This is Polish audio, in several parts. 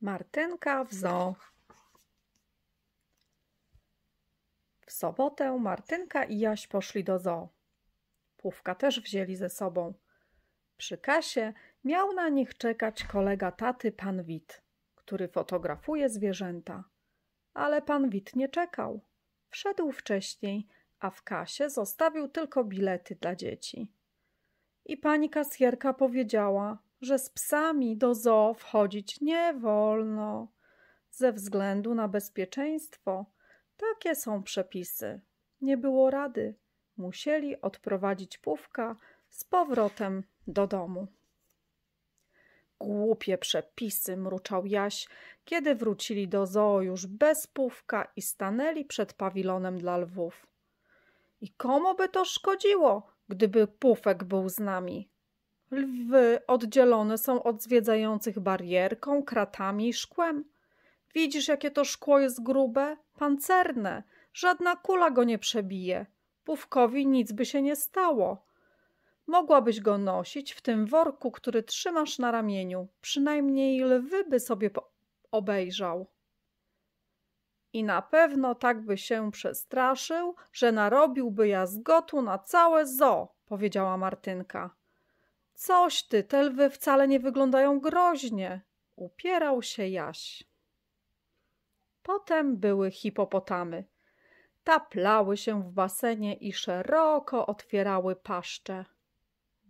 Martynka w zoo. W sobotę Martynka i Jaś poszli do zoo. Pówka też wzięli ze sobą. Przy kasie miał na nich czekać kolega taty, pan Wit, który fotografuje zwierzęta. Ale pan Wit nie czekał. Wszedł wcześniej, a w kasie zostawił tylko bilety dla dzieci. I pani kasjerka powiedziała, że z psami do zoo wchodzić nie wolno. Ze względu na bezpieczeństwo takie są przepisy. Nie było rady. Musieli odprowadzić pówka z powrotem do domu. Głupie przepisy, mruczał Jaś, kiedy wrócili do zoo już bez pówka i stanęli przed pawilonem dla lwów. I komu by to szkodziło, gdyby pufek był z nami? Lwy oddzielone są od zwiedzających barierką, kratami i szkłem. Widzisz, jakie to szkło jest grube, pancerne. Żadna kula go nie przebije. Pówkowi nic by się nie stało. Mogłabyś go nosić w tym worku, który trzymasz na ramieniu. Przynajmniej lwy by sobie obejrzał. I na pewno tak by się przestraszył, że narobiłby jazgotu na całe zo, powiedziała Martynka. Coś ty, te lwy wcale nie wyglądają groźnie, upierał się Jaś. Potem były hipopotamy. Taplały się w basenie i szeroko otwierały paszcze.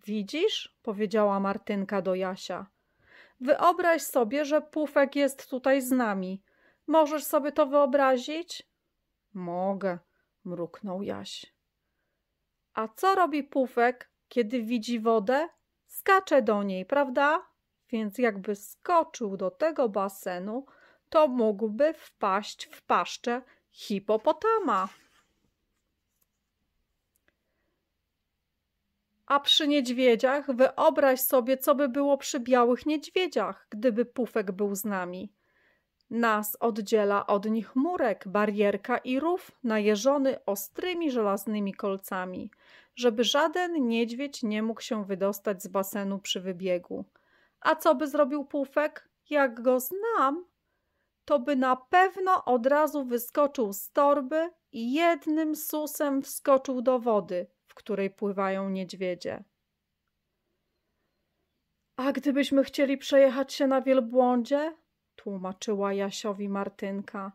Widzisz, powiedziała Martynka do Jasia. Wyobraź sobie, że Pufek jest tutaj z nami. Możesz sobie to wyobrazić? Mogę, mruknął Jaś. A co robi Pufek, kiedy widzi wodę? skacze do niej, prawda? Więc jakby skoczył do tego basenu, to mógłby wpaść w paszczę hipopotama. A przy niedźwiedziach wyobraź sobie, co by było przy białych niedźwiedziach, gdyby pufek był z nami. Nas oddziela od nich murek, barierka i rów najeżony ostrymi żelaznymi kolcami żeby żaden niedźwiedź nie mógł się wydostać z basenu przy wybiegu. A co by zrobił Pufek? Jak go znam, to by na pewno od razu wyskoczył z torby i jednym susem wskoczył do wody, w której pływają niedźwiedzie. A gdybyśmy chcieli przejechać się na wielbłądzie? tłumaczyła Jasiowi Martynka.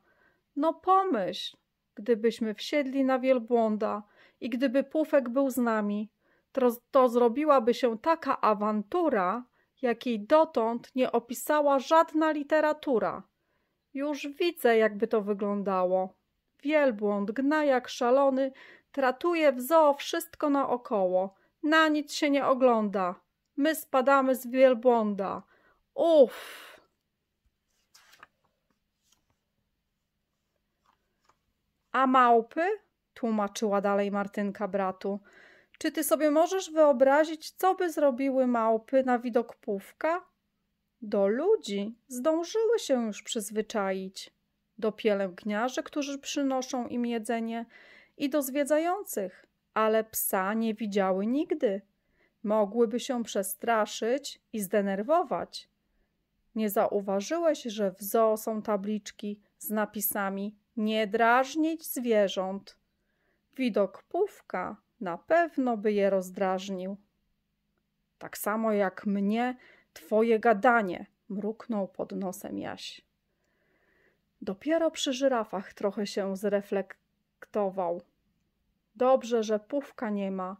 No pomyśl, gdybyśmy wsiedli na wielbłąda, i gdyby Pufek był z nami, to, to zrobiłaby się taka awantura, jakiej dotąd nie opisała żadna literatura. Już widzę, jakby to wyglądało. Wielbłąd gna jak szalony, tratuje w zoo wszystko naokoło. Na nic się nie ogląda. My spadamy z wielbłąda. Uff! A małpy? tłumaczyła dalej Martynka bratu. Czy ty sobie możesz wyobrazić, co by zrobiły małpy na widok pówka? Do ludzi zdążyły się już przyzwyczaić. Do pielęgniarzy, którzy przynoszą im jedzenie, i do zwiedzających, ale psa nie widziały nigdy. Mogłyby się przestraszyć i zdenerwować. Nie zauważyłeś, że w zoo są tabliczki z napisami nie drażnić zwierząt. Widok pówka na pewno by je rozdrażnił. Tak samo jak mnie, twoje gadanie, mruknął pod nosem Jaś. Dopiero przy żyrafach trochę się zreflektował. Dobrze, że pówka nie ma,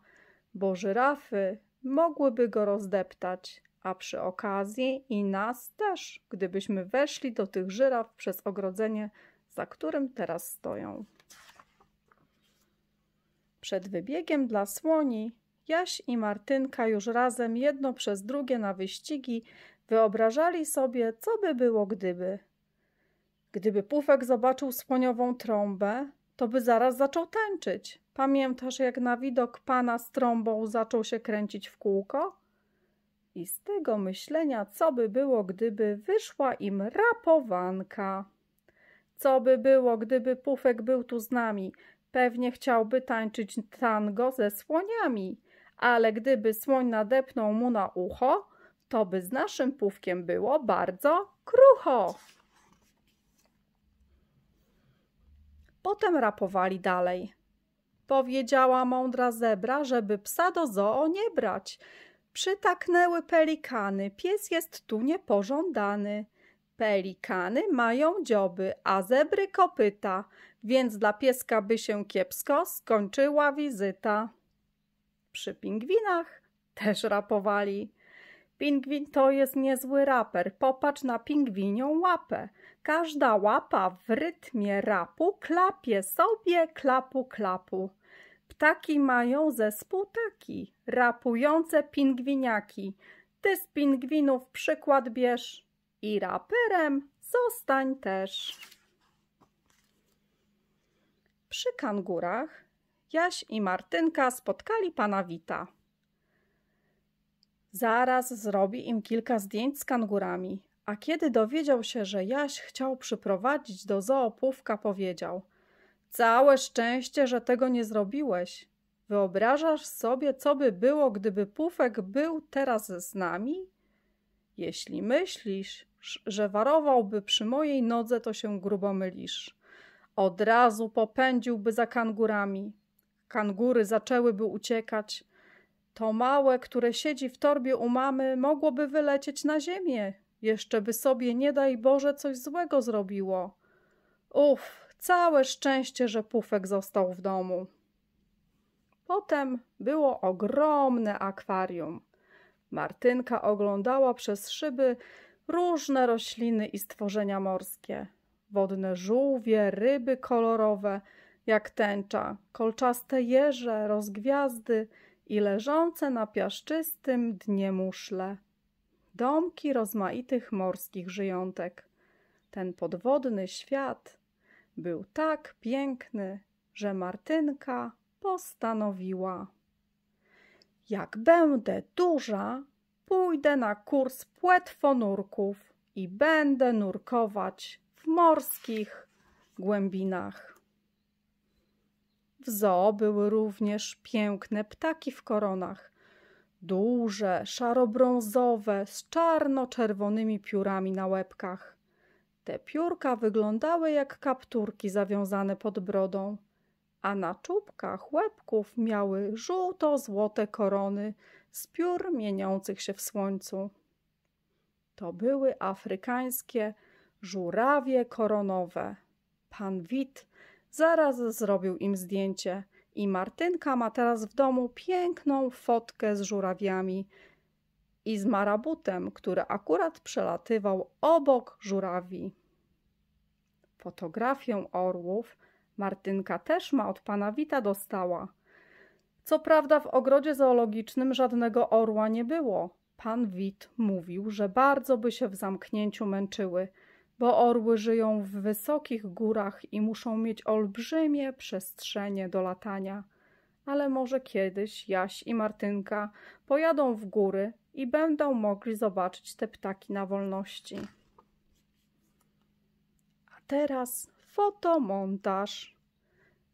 bo żyrafy mogłyby go rozdeptać, a przy okazji i nas też, gdybyśmy weszli do tych żyraf przez ogrodzenie, za którym teraz stoją. Przed wybiegiem dla słoni Jaś i Martynka już razem jedno przez drugie na wyścigi wyobrażali sobie, co by było gdyby. Gdyby Pufek zobaczył słoniową trąbę, to by zaraz zaczął tańczyć. Pamiętasz, jak na widok pana z trąbą zaczął się kręcić w kółko? I z tego myślenia, co by było, gdyby wyszła im rapowanka. Co by było, gdyby Pufek był tu z nami? Pewnie chciałby tańczyć tango ze słoniami, ale gdyby słoń nadepnął mu na ucho, to by z naszym pówkiem było bardzo krucho. Potem rapowali dalej. Powiedziała mądra zebra, żeby psa do zoo nie brać. Przytaknęły pelikany, pies jest tu niepożądany. Pelikany mają dzioby, a zebry kopyta więc dla pieska by się kiepsko skończyła wizyta. Przy pingwinach też rapowali. Pingwin to jest niezły raper. Popatrz na pingwinią łapę. Każda łapa w rytmie rapu klapie sobie klapu klapu. Ptaki mają zespół taki, rapujące pingwiniaki. Ty z pingwinów przykład bierz i raperem zostań też. Przy kangurach Jaś i Martynka spotkali pana Wita. Zaraz zrobi im kilka zdjęć z kangurami, a kiedy dowiedział się, że Jaś chciał przyprowadzić do zoopówka, powiedział: Całe szczęście, że tego nie zrobiłeś. Wyobrażasz sobie, co by było, gdyby Pufek był teraz z nami? Jeśli myślisz, że warowałby przy mojej nodze, to się grubo mylisz. Od razu popędziłby za kangurami. Kangury zaczęłyby uciekać. To małe, które siedzi w torbie u mamy, mogłoby wylecieć na ziemię. Jeszcze by sobie, nie daj Boże, coś złego zrobiło. Uff, całe szczęście, że Pufek został w domu. Potem było ogromne akwarium. Martynka oglądała przez szyby różne rośliny i stworzenia morskie wodne żółwie, ryby kolorowe jak tęcza, kolczaste jeże, rozgwiazdy i leżące na piaszczystym dnie muszle. Domki rozmaitych morskich żyjątek. Ten podwodny świat był tak piękny, że Martynka postanowiła. Jak będę duża, pójdę na kurs płetwonurków i będę nurkować w morskich głębinach. W zoo były również piękne ptaki w koronach, duże, szarobrązowe, z czarno-czerwonymi piórami na łebkach. Te piórka wyglądały jak kapturki zawiązane pod brodą, a na czubkach łebków miały żółto-złote korony z piór mieniących się w słońcu. To były afrykańskie żurawie koronowe. Pan Wit zaraz zrobił im zdjęcie i Martynka ma teraz w domu piękną fotkę z żurawiami i z marabutem, który akurat przelatywał obok żurawi. Fotografię orłów Martynka też ma od pana Wita dostała. Co prawda w ogrodzie zoologicznym żadnego orła nie było. Pan Wit mówił, że bardzo by się w zamknięciu męczyły – bo orły żyją w wysokich górach i muszą mieć olbrzymie przestrzenie do latania. Ale może kiedyś Jaś i Martynka pojadą w góry i będą mogli zobaczyć te ptaki na wolności. A teraz fotomontaż.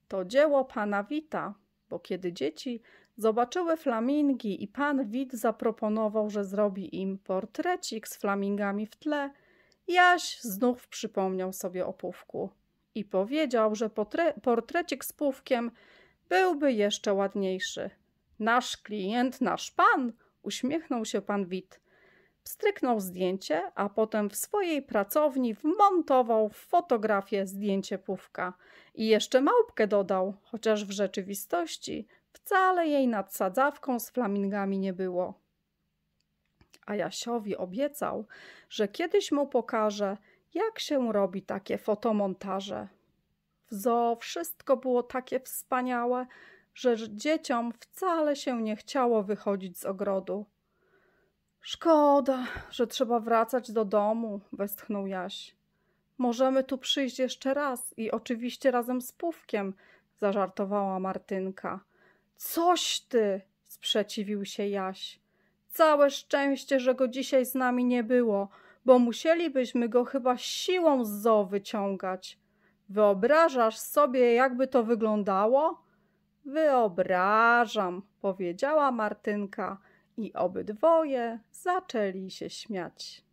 To dzieło pana Wita, bo kiedy dzieci zobaczyły flamingi i pan Wit zaproponował, że zrobi im portrecik z flamingami w tle – Jaś znów przypomniał sobie o Pówku i powiedział, że portrecik z Pówkiem byłby jeszcze ładniejszy. Nasz klient, nasz pan, uśmiechnął się pan Wit. Stryknął zdjęcie, a potem w swojej pracowni wmontował w fotografię zdjęcie Pówka i jeszcze małpkę dodał, chociaż w rzeczywistości wcale jej nad sadzawką z flamingami nie było a obiecał, że kiedyś mu pokaże, jak się robi takie fotomontaże. W zoo wszystko było takie wspaniałe, że dzieciom wcale się nie chciało wychodzić z ogrodu. Szkoda, że trzeba wracać do domu, westchnął Jaś. Możemy tu przyjść jeszcze raz i oczywiście razem z Pówkiem, zażartowała Martynka. Coś ty, sprzeciwił się Jaś całe szczęście, że go dzisiaj z nami nie było, bo musielibyśmy go chyba siłą z zoo wyciągać. Wyobrażasz sobie, jakby to wyglądało? Wyobrażam, powiedziała Martynka i obydwoje zaczęli się śmiać.